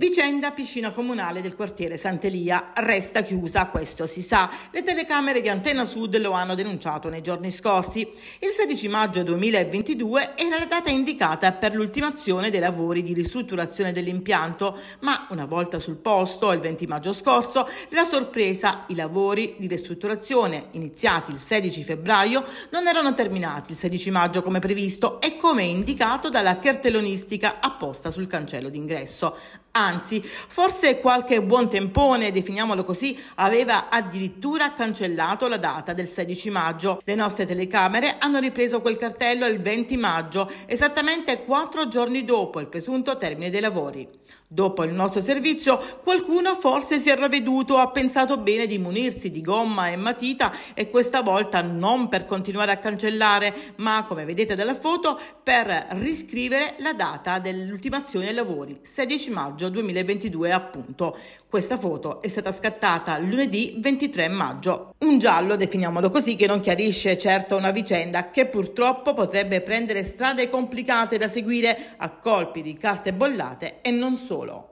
Vicenda piscina comunale del quartiere Sant'Elia resta chiusa, questo si sa. Le telecamere di Antena Sud lo hanno denunciato nei giorni scorsi. Il 16 maggio 2022 era la data indicata per l'ultimazione dei lavori di ristrutturazione dell'impianto, ma una volta sul posto, il 20 maggio scorso, la sorpresa, i lavori di ristrutturazione iniziati il 16 febbraio non erano terminati il 16 maggio come previsto e come indicato dalla cartellonistica apposta sul cancello d'ingresso. Anzi, anzi forse qualche buon tempone, definiamolo così, aveva addirittura cancellato la data del 16 maggio. Le nostre telecamere hanno ripreso quel cartello il 20 maggio, esattamente quattro giorni dopo il presunto termine dei lavori. Dopo il nostro servizio qualcuno forse si è ravveduto, ha pensato bene di munirsi di gomma e matita e questa volta non per continuare a cancellare, ma come vedete dalla foto per riscrivere la data dell'ultimazione dei lavori, 16 maggio 2020. 2022 appunto. Questa foto è stata scattata lunedì 23 maggio. Un giallo, definiamolo così, che non chiarisce certo una vicenda che purtroppo potrebbe prendere strade complicate da seguire a colpi di carte bollate e non solo.